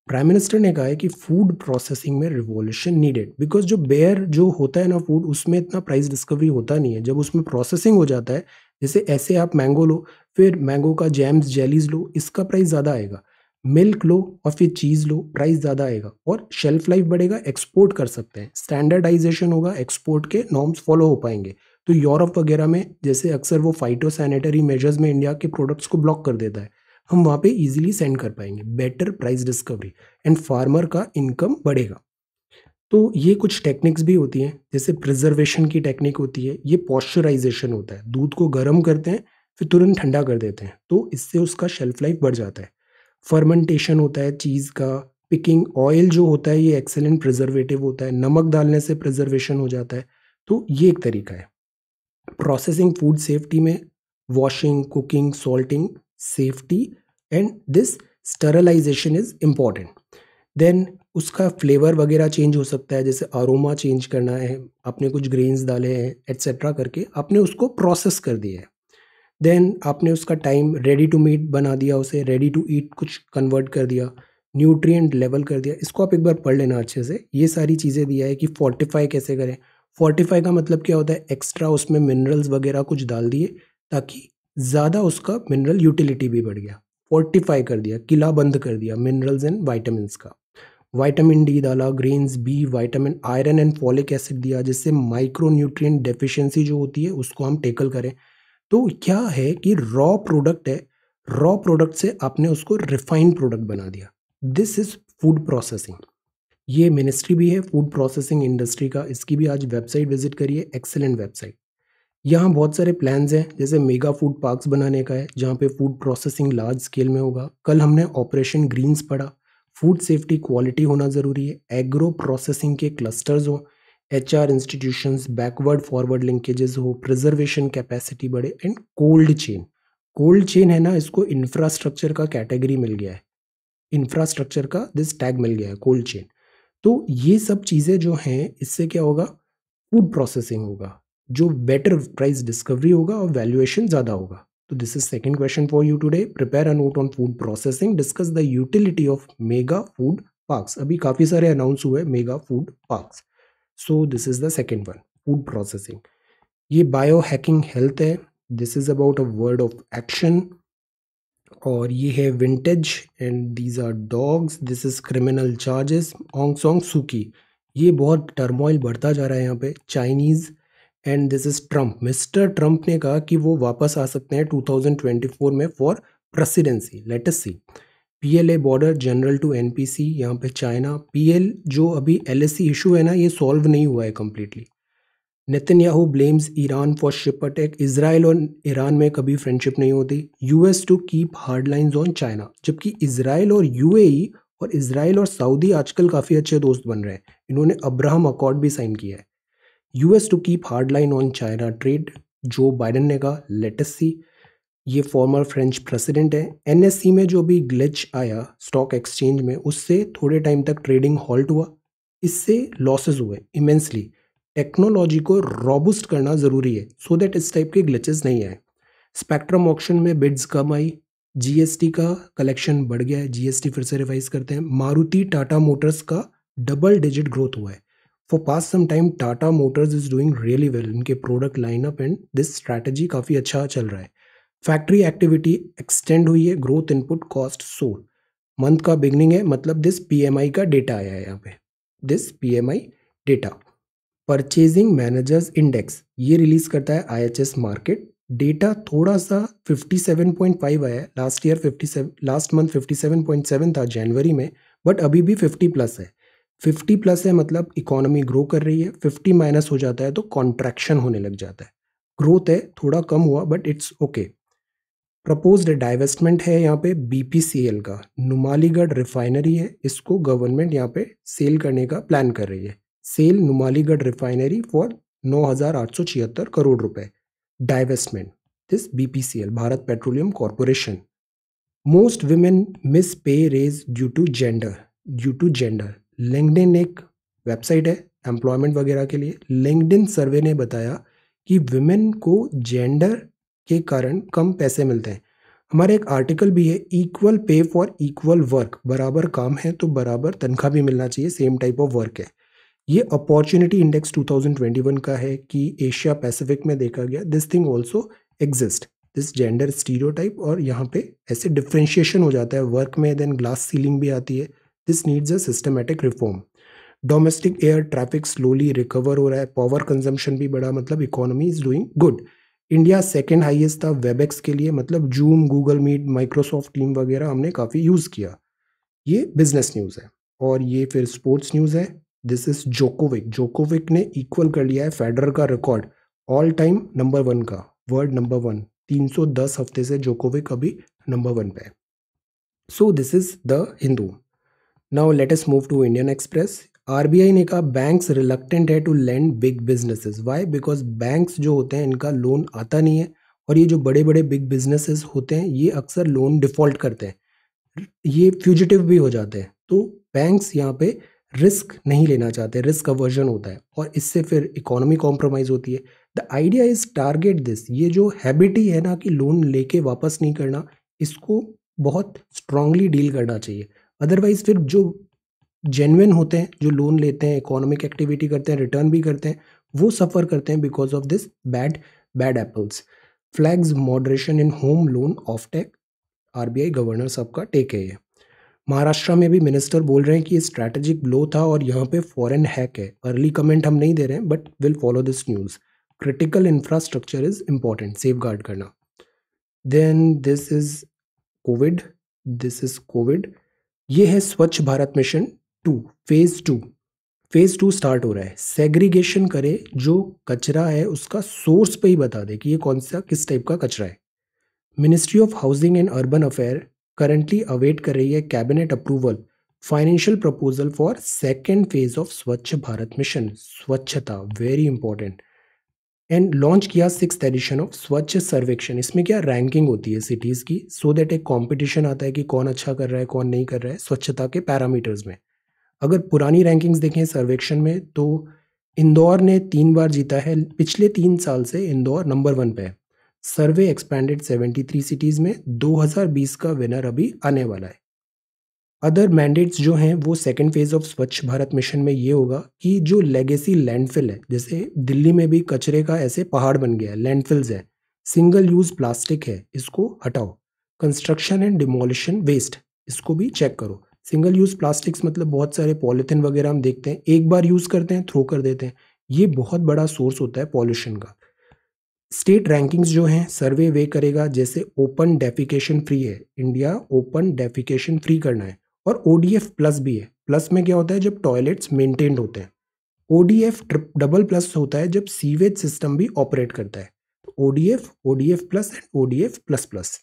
prime minister ने कहा है कि फूड प्रोसेसिंग में रिवॉल्यूशन नीडेड बिकॉज जो बेयर जो होता है ना फूड उसमें इतना प्राइस डिस्कवरी होता नहीं है जब उसमें प्रोसेसिंग हो जाता है जैसे ऐसे आप मैंगो लो फिर मैंगो का जैम्स जेलीज लो इसका प्राइस ज़्यादा आएगा मिल्क लो और फिर चीज़ लो प्राइस ज़्यादा आएगा और शेल्फ लाइफ बढ़ेगा एक्सपोर्ट कर सकते हैं स्टैंडर्डाइजेशन होगा एक्सपोर्ट के नॉर्म्स फॉलो हो पाएंगे तो यूरोप वगैरह में जैसे अक्सर वो फाइटो सैनिटरी मेजर्स में इंडिया के प्रोडक्ट्स को ब्लॉक कर देता है हम वहाँ पे इजीली सेंड कर पाएंगे better price discovery and farmer का इनकम बढ़ेगा तो ये कुछ टेक्निक्स भी होती हैं जैसे प्रिजर्वेशन की टेक्निक होती है ये पॉस्चराइजेशन होता है दूध को गर्म करते हैं फिर तुरंत ठंडा कर देते हैं तो इससे उसका शेल्फ लाइफ बढ़ जाता है फर्मेंटेशन होता है चीज़ का पिकिंग ऑयल जो होता है ये एक्सेलेंट प्रिजर्वेटिव होता है नमक डालने से प्रिजर्वेशन हो जाता है तो ये एक तरीका है प्रोसेसिंग फूड सेफ्टी में washing cooking salting safety and this sterilisation is important then उसका फ्लेवर वगैरह चेंज हो सकता है जैसे अरोमा चेंज करना है आपने कुछ ग्रेन्स डाले हैं एट्सेट्रा करके आपने उसको प्रोसेस कर दिया है देन आपने उसका टाइम रेडी टू मीट बना दिया उसे रेडी टू ईट कुछ कन्वर्ट कर दिया न्यूट्रिएंट लेवल कर दिया इसको आप एक बार पढ़ लेना अच्छे से ये सारी चीज़ें दिया है कि फोर्टिफाई कैसे करें फोर्टिफाई का मतलब क्या होता है एक्स्ट्रा उसमें मिनरल्स वगैरह कुछ डाल दिए ताकि ज़्यादा उसका मिनरल यूटिलिटी भी बढ़ गया फोर्टिफाई कर दिया किला बंद कर दिया मिनरल्स एंड वाइटामिन का वाइटामिन डी डाला grains B vitamin iron and folic acid दिया जिससे माइक्रो न्यूट्रिय डेफिशेंसी जो होती है उसको हम टेकल करें तो क्या है कि रॉ प्रोडक्ट है रॉ प्रोडक्ट से आपने उसको रिफाइंड प्रोडक्ट बना दिया दिस इज़ फूड प्रोसेसिंग ये मिनिस्ट्री भी है फूड प्रोसेसिंग इंडस्ट्री का इसकी भी आज वेबसाइट विजिट करिए एक्सेलेंट वेबसाइट यहाँ बहुत सारे प्लान्स हैं जैसे मेगा फूड पार्क्स बनाने का है जहाँ पे फूड प्रोसेसिंग लार्ज स्केल में होगा कल हमने ऑपरेशन ग्रीन्स पढ़ा फूड सेफ्टी क्वालिटी होना ज़रूरी है एग्रो प्रोसेसिंग के क्लस्टर्स हों H R institution backward forward linkages हो प्रिजर्वेशन कैपेसिटी बढ़े and cold chain cold chain है ना इसको इंफ्रास्ट्रक्चर का कैटेगरी मिल गया है इंफ्रास्ट्रक्चर का दिस टैग मिल गया है कोल्ड चेन तो ये सब चीज़ें जो हैं इससे क्या होगा फूड प्रोसेसिंग होगा जो बेटर प्राइस डिस्कवरी होगा और वैल्यूएशन ज़्यादा होगा तो this is second question for you today prepare a note on food processing discuss the utility of mega food parks अभी काफ़ी सारे अनाउंस हुए mega food parks so this is the second one food processing ये bio hacking health है this is about a word of action और ये है vintage and these are dogs this is criminal charges Aung San Suu Kyi ये बहुत turmoil बढ़ता जा रहा है यहाँ पे Chinese and this is Trump mister Trump ने कहा कि वो वापस आ सकते हैं 2024 में for presidency latest C P L A border general to N P C यहाँ पर चाइना पी एल जो अभी एल एस सी इशू है ना ये सॉल्व नहीं हुआ है completely Netanyahu blames Iran for ship attack Israel और ईरान में कभी फ्रेंडशिप नहीं होती US to keep hard lines on China जबकि इसराइल और यूएई e और इसराइल और सऊदी आजकल काफ़ी अच्छे दोस्त बन रहे हैं इन्होंने अब्राहम अकॉर्ड भी साइन किया है US to keep hard line on China trade Joe Biden ने कहा लेटेस्ट सी ये फॉर्मर फ्रेंच प्रेसिडेंट है एनएससी में जो भी ग्लिच आया स्टॉक एक्सचेंज में उससे थोड़े टाइम तक ट्रेडिंग हॉल्ट हुआ इससे लॉसेज हुए इमेंसली टेक्नोलॉजी को रॉबुस्ट करना ज़रूरी है सो so दैट इस टाइप के ग्लिचेस नहीं आए स्पेक्ट्रम ऑक्शन में बिड्स कम आई जीएसटी का कलेक्शन बढ़ गया है जीएसटी फिर से रिवाइज करते हैं मारुति टाटा मोटर्स का डबल डिजिट ग्रोथ हुआ है for pass some time Tata motors is doing really well इनके product lineup and this strategy काफ़ी अच्छा चल रहा है फैक्ट्री एक्टिविटी एक्सटेंड हुई है growth input cost sole month का बिगनिंग है मतलब दिस पीएमआई का डेटा आया है यहाँ पे this PMI data purchasing managers index ये रिलीज करता है आईएचएस मार्केट डेटा थोड़ा सा 57.5 आया है लास्ट ईयर 57 लास्ट मंथ 57.7 था जनवरी में बट अभी भी 50 प्लस है 50 प्लस है मतलब इकोनॉमी ग्रो कर रही है 50 माइनस हो जाता है तो कॉन्ट्रैक्शन होने लग जाता है ग्रोथ है थोड़ा कम हुआ but it's okay proposed divestment है यहाँ पे बीपीसीएल का नुमालीगढ़ रिफाइनरी है इसको गवर्नमेंट यहाँ पे सेल करने का प्लान कर रही है सेल नुमालीगढ़ रिफाइनरी फॉर नौ करोड़ रुपए divestment this BPCL Bharat petroleum corporation most women miss pay raise due to gender due to gender LinkedIn एक वेबसाइट है एम्प्लॉयमेंट वगैरह के लिए लिंकडिन सर्वे ने बताया कि वुमेन को जेंडर के कारण कम पैसे मिलते हैं हमारे एक आर्टिकल भी है equal pay for equal work बराबर काम है तो बराबर तनख्वाह भी मिलना चाहिए सेम टाइप ऑफ वर्क है ये अपॉर्चुनिटी इंडेक्स 2021 का है कि एशिया पैसिफिक में देखा गया this thing also exist this gender stereotype और यहाँ पे ऐसे डिफ्रेंशिएशन हो जाता है वर्क में देन ग्लास सीलिंग भी आती है this needs a systematic reform domestic air traffic slowly recover हो रहा है पावर कंजम्पशन भी बड़ा मतलब economy is doing good India second highest था वेबएक्स के लिए मतलब Zoom Google Meet Microsoft team वगैरह हमने काफ़ी यूज़ किया ये बिजनेस न्यूज़ है और ये फिर स्पोर्ट्स न्यूज़ है दिस इज़ जोकोविक जोकोविक ने इक्वल कर लिया है फेडरर का record all time number one का वर्ल्ड नंबर वन 310 हफ्ते से जोकोविक अभी नंबर वन पे है so this is the Hindu now let us move to Indian Express RBI ने कहा बैंक्स रिलक्टेंट है to land big businesses why because banks जो होते हैं इनका लोन आता नहीं है और ये जो बड़े बड़े बिग बिजनेसेस होते हैं ये अक्सर लोन डिफॉल्ट करते हैं ये फ्यूजिटिव भी हो जाते हैं तो बैंक्स यहाँ पे रिस्क नहीं लेना चाहते रिस्क अवर्जन होता है और इससे फिर इकोनॉमी कॉम्प्रोमाइज होती है the idea is target this ये जो हैबिट ही है ना कि लोन लेके वापस नहीं करना इसको बहुत स्ट्रांगली डील करना चाहिए अदरवाइज फिर जो जेनविन होते हैं जो लोन लेते हैं इकोनॉमिक एक्टिविटी करते हैं रिटर्न भी करते हैं वो सफ़र करते हैं because of this bad bad apples flags moderation in home loan offtake R B I governor सब का टेक है ये महाराष्ट्र में भी मिनिस्टर बोल रहे हैं कि ये स्ट्रैटेजिक ब्लो था और यहाँ पे फॉरेन हैक है अर्ली कमेंट हम नहीं दे रहे हैं but will follow this news critical infrastructure is important safeguard करना then this is COVID this is COVID ये है Swachh Bharat mission two phase two phase two start हो रहा है सेग्रीगेशन करे जो कचरा है उसका सोर्स पे ही बता दे कि ये कौन सा किस टाइप का कचरा है ministry of housing and urban affair currently await कर रही है cabinet approval financial proposal for second phase of Swachh Bharat mission स्वच्छता वेरी इंपॉर्टेंट एंड लॉन्च किया six edition of Swachh Survekshan इसमें क्या रैंकिंग होती है सिटीज़ की सो so दैट एक कॉम्पिटिशन आता है कि कौन अच्छा कर रहा है कौन नहीं कर रहा है स्वच्छता के पैरामीटर्स में अगर पुरानी रैंकिंग्स देखें सर्वेक्षण में तो इंदौर ने तीन बार जीता है पिछले तीन साल से इंदौर नंबर वन पे है सर्वे एक्सपैंडेड 73 सिटीज़ में 2020 का विनर अभी आने वाला है अदर मैंडेट्स जो हैं वो second phase of Swachh Bharat mission में ये होगा कि जो लेगेसी लैंडफिल है जैसे दिल्ली में भी कचरे का ऐसे पहाड़ बन गया है लैंडफिल्स है सिंगल यूज़ प्लास्टिक है इसको हटाओ कंस्ट्रक्शन एंड डिमोलिशन वेस्ट इसको भी चेक करो सिंगल यूज़ प्लास्टिक्स मतलब बहुत सारे पॉलीथिन वगैरह हम देखते हैं एक बार यूज़ करते हैं थ्रो कर देते हैं ये बहुत बड़ा सोर्स होता है पॉल्यूशन का स्टेट रैंकिंग्स जो हैं सर्वे वे करेगा जैसे ओपन डेफिकेशन फ्री है इंडिया ओपन डेफिकेशन फ्री करना है और ओ प्लस भी है प्लस में क्या होता है जब टॉयलेट्स मेंटेन्ड होते हैं ओ डबल प्लस होता है जब सीवेज सिस्टम भी ऑपरेट करता है तो O D F plus and O plus plus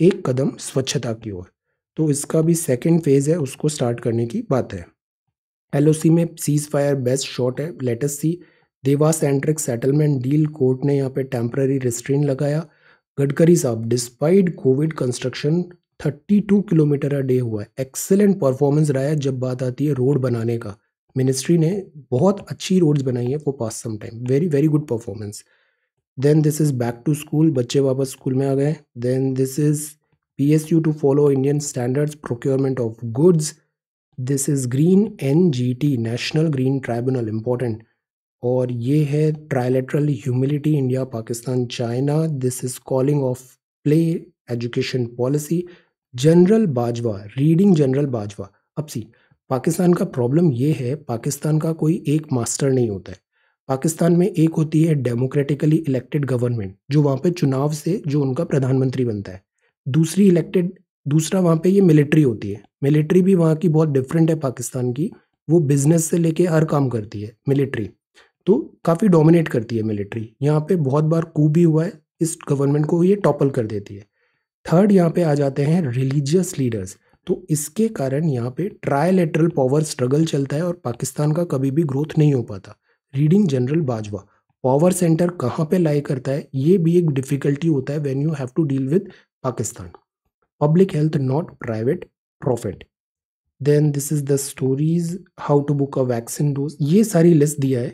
एक कदम स्वच्छता की ओर तो इसका भी सेकेंड फेज़ है उसको स्टार्ट करने की बात है एल में सीज फायर बेस्ट शॉट है लेटेस्ट सी देवा सेंट्रिक सेटलमेंट डील कोर्ट ने यहाँ पे टेम्प्ररी रिस्ट्रेन लगाया गडकरी साहब despite COVID construction 32 kilometre a day हुआ है एक्सेलेंट परफॉर्मेंस रहा है जब बात आती है रोड बनाने का मिनिस्ट्री ने बहुत अच्छी रोड्स बनाई है for pass some time very very good performance then this is back to school बच्चे वापस स्कूल में आ गए then this is PSU to follow Indian standards procurement of goods. This is green NGT National Green Tribunal important. और ये है trilateral humility India Pakistan China this is calling of play education policy general Bajwa reading general Bajwa अब see Pakistan का problem ये है पाकिस्तान का कोई एक मास्टर नहीं होता है पाकिस्तान में एक होती है डेमोक्रेटिकली इलेक्टेड गवर्नमेंट जो वहाँ पे चुनाव से जो उनका प्रधानमंत्री बनता है दूसरी इलेक्टेड दूसरा वहाँ पे ये मिलिट्री होती है मिलिट्री भी वहाँ की बहुत डिफरेंट है पाकिस्तान की वो बिजनेस से लेके हर काम करती है मिलिट्री तो काफ़ी डोमिनेट करती है मिलिट्री यहाँ पे बहुत बार कू भी हुआ है इस गवर्नमेंट को ये टॉपल कर देती है थर्ड यहाँ पे आ जाते हैं रिलीजियस लीडर्स तो इसके कारण यहाँ पे ट्रायलेटरल पावर स्ट्रगल चलता है और पाकिस्तान का कभी भी ग्रोथ नहीं हो पाता reading general Bajwa power centre कहाँ पे लाई करता है ये भी एक डिफ़िकल्टी होता है when you have to deal with Pakistan. Public health, not private profit. Then this is the stories how to book a vaccine dose ये सारी लिस्ट दिया है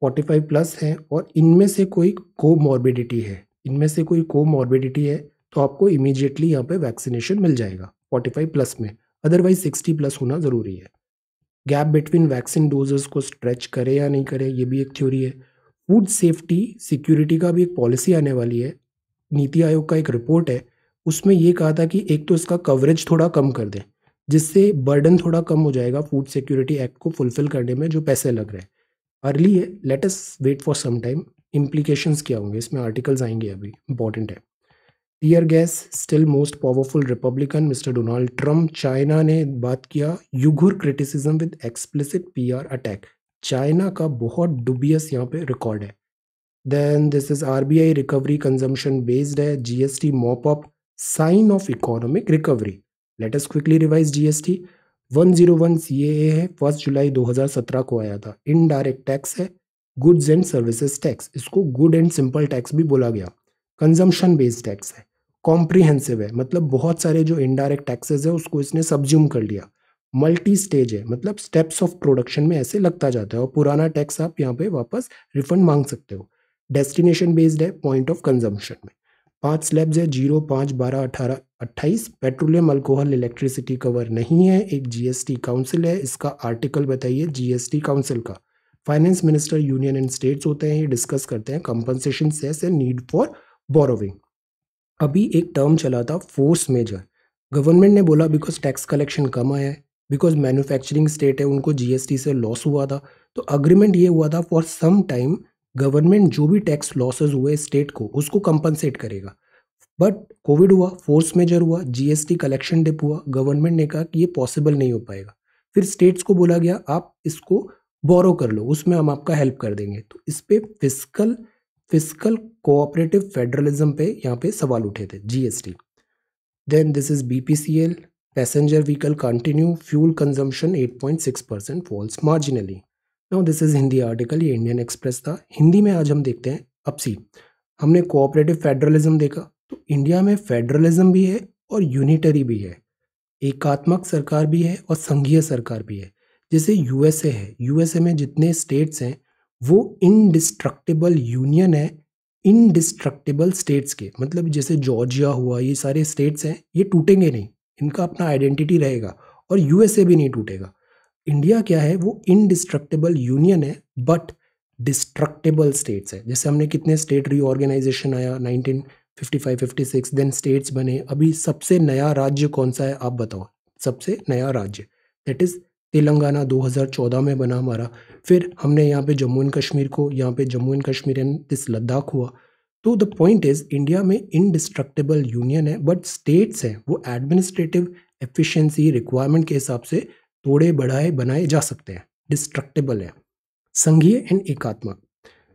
फोर्टी फाइव प्लस है और इनमें से कोई को मॉर्बिडिटी है इनमें से कोई कोमॉर्बिडिटी है तो आपको इमिजिएटली यहाँ पे वैक्सीनेशन मिल जाएगा फोर्टी फाइव प्लस में अदरवाइज सिक्सटी प्लस होना ज़रूरी है गैप बिटवीन वैक्सीन डोजेस को स्ट्रेच करे या नहीं करे ये भी एक थ्योरी है फूड सेफ्टी सिक्योरिटी का भी एक पॉलिसी आने वाली है नीति आयोग का एक रिपोर्ट है उसमें ये कहा था कि एक तो इसका कवरेज थोड़ा कम कर दें जिससे बर्डन थोड़ा कम हो जाएगा फूड सिक्योरिटी एक्ट को फुलफिल करने में जो पैसे लग रहे हैं अर्ली है let us wait for some time implication क्या होंगे इसमें आर्टिकल्स आएंगे अभी इंपॉर्टेंट है tear gas still most powerful Republican mister Donald Trump China ने बात किया Uyghur criticism with explicit or attack China का बहुत डुबियस यहाँ पे रिकॉर्ड है then this is R B I recovery consumption based है जी S T mop up sign of economic recovery let us quickly revise GST 101 A है first July 2017 को आया था इनडायरेक्ट टैक्स है गुड्स एंड सर्विसेज टैक्स इसको good and simple tax भी बोला गया कंजम्पशन बेस्ड टैक्स है कॉम्प्रीहेंसिव है मतलब बहुत सारे जो इनडायरेक्ट टैक्सेस है उसको इसने सब्ज्यूम कर लिया मल्टी स्टेज है मतलब स्टेप्स ऑफ प्रोडक्शन में ऐसे लगता जाता है और पुराना टैक्स आप यहाँ पे वापस रिफंड मांग सकते हो डेस्टिनेशन बेस्ड है पॉइंट ऑफ कंजम्पशन में पांच स्लैब्स है जीरो पाँच बारह अठारह अट्ठाईस पेट्रोलियम अल्कोहल इलेक्ट्रिसिटी कवर नहीं है एक जीएसटी काउंसिल है इसका आर्टिकल बताइए जीएसटी काउंसिल का finance minister union and states होते हैं ये डिस्कस करते हैं compensation cess and need for borrowing अभी एक टर्म चला था फोर्स मेजर गवर्नमेंट ने बोला बिकॉज टैक्स कलेक्शन कम आया है बिकॉज मैन्युफैक्चरिंग स्टेट है उनको जीएसटी से लॉस हुआ था तो अग्रीमेंट ये हुआ था फॉर सम टाइम गवर्नमेंट जो भी टैक्स लॉसेज हुए स्टेट को उसको कंपनसेट करेगा बट कोविड हुआ फोर्स मेजर हुआ जीएसटी कलेक्शन डिप हुआ गवर्नमेंट ने कहा कि ये पॉसिबल नहीं हो पाएगा फिर स्टेट्स को बोला गया आप इसको बोरो कर लो उसमें हम आपका हेल्प कर देंगे तो इस पर फिजिकल फिजिकल कोऑपरेटिव फेडरलिज्म पे यहाँ पे सवाल उठे थे GST then this is BPCL passenger vehicle continue fuel consumption 8.6 percent falls marginally no this is Hindi article ये इंडियन एक्सप्रेस था हिंदी में आज हम देखते हैं अपसी हमने कोऑपरेटिव फेडरलिज्म देखा तो इंडिया में फेडरलिज्म भी है और यूनिटरी भी है एकात्मक सरकार भी है और संघीय सरकार भी है जैसे यूएसए है यूएसए में जितने स्टेट्स हैं वो इनडिस्ट्रक्टिबल यूनियन है इनडिस्ट्रक्टिबल स्टेट्स के मतलब जैसे जॉर्जिया हुआ ये सारे स्टेट्स हैं ये टूटेंगे नहीं इनका अपना आइडेंटिटी रहेगा और यूएसए भी नहीं टूटेगा इंडिया क्या है वो इनडिस्ट्रक्टेबल यूनियन है बट डिस्ट्रक्टेबल स्टेट्स है जैसे हमने कितने स्टेट रीऑर्गेनाइजेशन आया 1955 56 देन स्टेट्स बने अभी सबसे नया राज्य कौन सा है आप बताओ सबसे नया राज्य दैट इज़ तेलंगाना 2014 में बना हमारा फिर हमने यहाँ पे जम्मू एंड कश्मीर को यहाँ पे Jammu and Kashmir and this Ladakh हुआ तो द पॉइंट इज़ इंडिया में इनडिस्ट्रक्टेबल यूनियन है बट स्टेट्स हैं वो एडमिनिस्ट्रेटिव एफिशिएंसी रिक्वायरमेंट के हिसाब से तोड़े बढ़ाए बनाए जा सकते हैं डिस्ट्रक्टेबल है संघीय एंड एकात्मक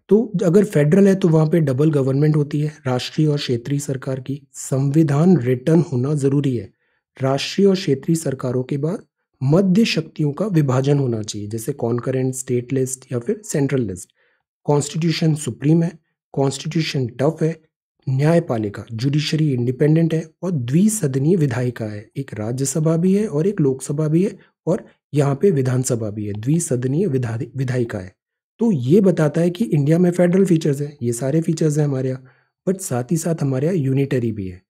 तो अगर फेडरल है तो वहाँ पे डबल गवर्नमेंट होती है राष्ट्रीय और क्षेत्रीय सरकार की संविधान रिटर्न होना ज़रूरी है राष्ट्रीय और क्षेत्रीय सरकारों के बाद मध्य शक्तियों का विभाजन होना चाहिए जैसे कॉन्करेंट स्टेट लिस्ट या फिर सेंट्रल लिस्ट कॉन्स्टिट्यूशन सुप्रीम है कॉन्स्टिट्यूशन टफ है न्यायपालिका जुडिशरी इंडिपेंडेंट है और द्विसदनीय विधायिका है एक राज्यसभा भी है और एक लोकसभा भी है और यहाँ पे विधानसभा भी है द्विसदनीय विधा विधायिका है तो ये बताता है कि इंडिया में फेडरल फीचर्स हैं ये सारे फीचर्स हैं हमारे यहाँ बट साथ ही साथ हमारे यहाँ यूनिटरी भी है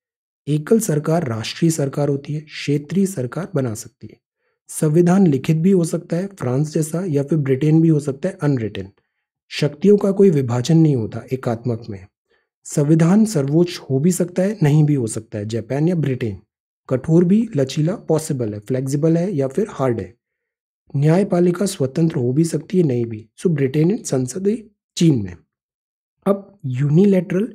एकल सरकार राष्ट्रीय सरकार होती है क्षेत्रीय सरकार बना सकती है संविधान लिखित भी हो सकता है फ्रांस जैसा या फिर ब्रिटेन भी हो सकता है अनरिटेन शक्तियों का कोई विभाजन नहीं होता एकात्मक में संविधान सर्वोच्च हो भी सकता है नहीं भी हो सकता है जापान या ब्रिटेन कठोर भी लचीला पॉसिबल है फ्लेक्सिबल है या फिर हार्ड है न्यायपालिका स्वतंत्र हो भी सकती है नहीं भी सो इन संसद चीन में अब unilateral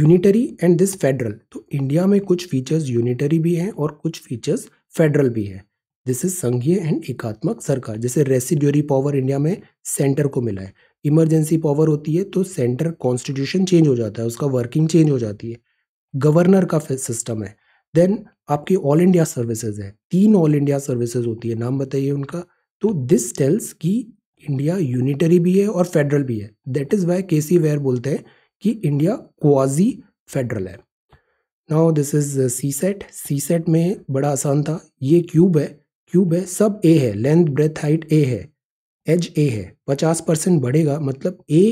unitary and this federal तो इंडिया में कुछ फीचर्स यूनिटरी भी हैं और कुछ फीचर्स फेडरल भी है दिस इज संघीय एंड एकात्मक सरकार जैसे रेसिड्यूरी पावर इंडिया में सेंटर को मिला है इमरजेंसी पावर होती है तो सेंटर कॉन्स्टिट्यूशन चेंज हो जाता है उसका वर्किंग चेंज हो जाती है गवर्नर का सिस्टम है देन आपकी ऑल इंडिया सर्विसेज है तीन ऑल इंडिया सर्विसेज होती है नाम बताइए उनका तो दिस टेल्स कि इंडिया यूनिटरी भी है और फेडरल भी है दैट इज़ वाई के सी वेयर बोलते हैं कि इंडिया क्वाजी फेडरल है now this is CSAT CSAT में बड़ा आसान था ये क्यूब है क्यूब है सब ए है लेंथ ब्रेथ हाइट ए है एज ए है पचास परसेंट बढ़ेगा मतलब ए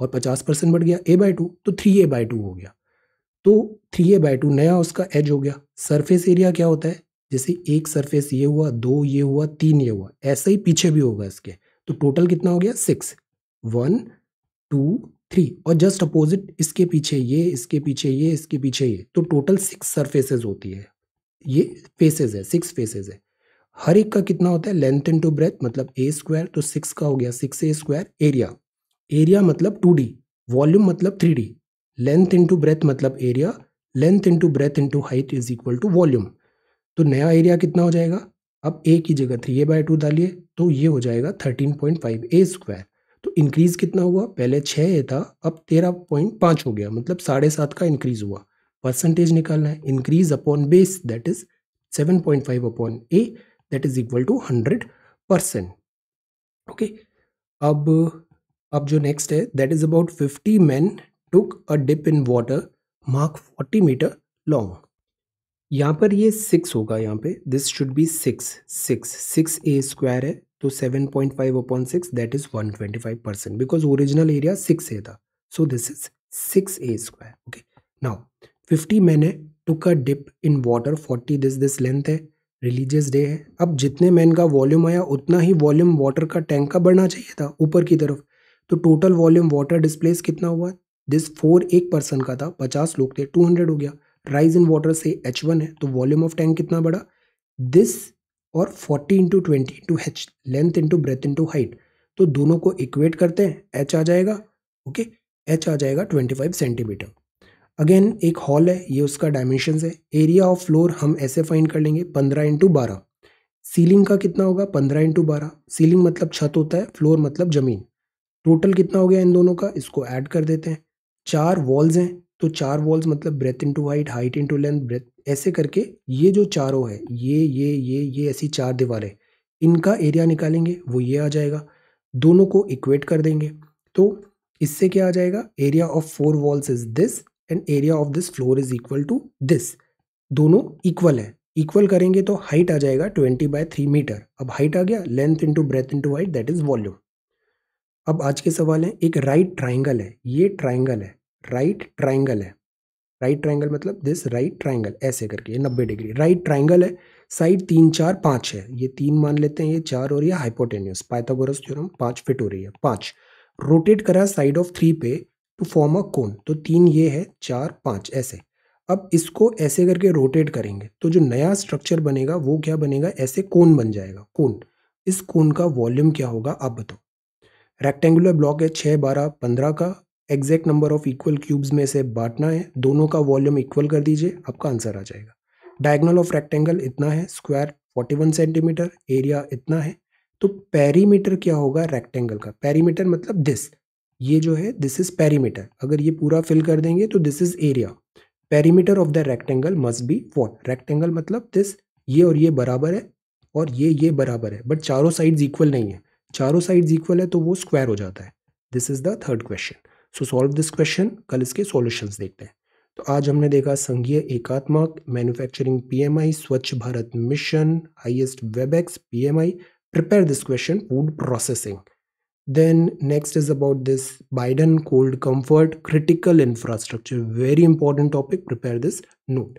और पचास परसेंट बढ़ गया ए बाई टू तो थ्री ए बाई टू हो गया तो थ्री ए बाई टू नया उसका एज हो गया सरफेस एरिया क्या होता है जैसे एक सरफेस ये हुआ दो ये हुआ तीन ये हुआ ऐसा ही पीछे भी होगा इसके तो टोटल कितना हो गया सिक्स वन टू थ्री और जस्ट अपोजिट इसके पीछे ये इसके पीछे ये इसके पीछे ये तो टोटल सिक्स सरफेसेस होती है ये फेसेस है सिक्स फेसेस है हर एक का कितना होता है लेंथ इनटू ब्रेथ मतलब ए स्क्वायर तो सिक्स का हो गया six a square area area मतलब टू डी वॉल्यूम मतलब three D length into breadth मतलब area length into breadth into height is equal to volume तो नया एरिया कितना हो जाएगा अब ए की जगह थ्री ए बाय टू डालिए तो ये हो जाएगा thirteen point five a square तो इंक्रीज कितना हुआ पहले छः ए था अब तेरह पॉइंट पाँच हो गया मतलब साढ़े सात का इंक्रीज हुआ परसेंटेज निकालना है increase upon base that is seven point five upon a that is equal to hundred percent okay अब अब जो नेक्स्ट है that is about fifty man took a dip in water mark 40 meter long यहाँ पर ये six होगा यहाँ पे this should be six six six a square है तो seven point five upon six that is one twenty five percent because original area six a था so this is six a square okay now fifty मैंने took a dip in water forty this this length है religious day है अब जितने man का volume आया उतना ही वॉल्यूम वाटर का टैंक का बढ़ना चाहिए था ऊपर की तरफ तो टोटल वॉल्यूम वाटर डिस्प्लेस कितना हुआ दिस फोर एक पर्सन का था पचास लोग थे टू हंड्रेड हो गया राइज इन वाटर से एच वन है तो वॉल्यूम ऑफ टैंक कितना बड़ा दिस और forty into twenty into H length into breadth into height तो दोनों को इक्वेट करते हैं एच आ जाएगा ओके एच आ जाएगा ट्वेंटी फाइव सेंटीमीटर अगेन एक हॉल है ये उसका डायमेंशन है एरिया ऑफ फ्लोर हम ऐसे फाइंड कर लेंगे पंद्रह इंटू बारह सीलिंग का कितना होगा पंद्रह इंटू बारह सीलिंग मतलब छत होता है फ्लोर मतलब ज़मीन टोटल कितना हो गया इन दोनों का इसको ऐड कर देते हैं चार वॉल्स हैं तो चार वॉल्स मतलब breadth into height height into length breadth ऐसे करके ये जो चारों है ये ये ये ये ऐसी चार दीवारें इनका एरिया निकालेंगे वो ये आ जाएगा दोनों को इक्वेट कर देंगे तो इससे क्या आ जाएगा area of four walls is this and area of this floor is equal to this दोनों इक्वल है इक्वल करेंगे तो हाइट आ जाएगा ट्वेंटी बाय थ्री मीटर अब हाइट आ गया length into breadth into height that is volume अब आज के सवाल है एक राइट right ट्राइंगल है ये ट्राइंगल है राइट ट्राइंगल है राइट ट्राइंगल मतलब दिस राइट ट्राइंगल ऐसे करके नब्बे डिग्री राइट ट्राइंगल है साइड तीन चार पाँच है ये तीन मान लेते हैं ये चार और ये हाइपोटेनियस पाइथागोरस थ्योरम पाँच फिट हो रही है पाँच रोटेट करा साइड ऑफ थ्री पे टू फॉर्म अ कोन तो तीन ये है चार पाँच ऐसे अब इसको ऐसे करके रोटेट करेंगे तो जो नया स्ट्रक्चर बनेगा वो क्या बनेगा ऐसे कोन बन जाएगा कोन इस कोन का वॉल्यूम क्या होगा आप बताओ रेक्टेंगुलर ब्लॉक है छः बारह पंद्रह का exact number of equal cubes में से बांटना है दोनों का वॉल्यूम इक्वल कर दीजिए आपका आंसर आ जाएगा डायगनल ऑफ रेक्टेंगल इतना है स्क्वायर 41 सेंटीमीटर एरिया इतना है तो पैरीमीटर क्या होगा रेक्टेंगल का पैरीमीटर मतलब दिस ये जो है दिस इज पैरीमीटर अगर ये पूरा फिल कर देंगे तो this is area perimeter of the rectangle must be what rectangle मतलब दिस ये और ये बराबर है और ये ये बराबर है बट चारों साइड्स इक्वल नहीं है चारों साइड्स इक्वल है तो वो स्क्वायर हो जाता है this is the third question so solve this question कल इसके सॉल्यूशंस देखते हैं तो आज हमने देखा संघीय एकात्मक manufacturing PMI Swachh Bharat mission highest Webex PMI prepare this question food processing then next is about this Biden cold comfort critical infrastructure very important topic prepare this note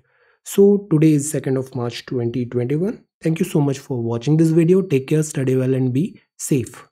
so today is second of March twenty twenty one thank you so much for watching this video take care study well and be safe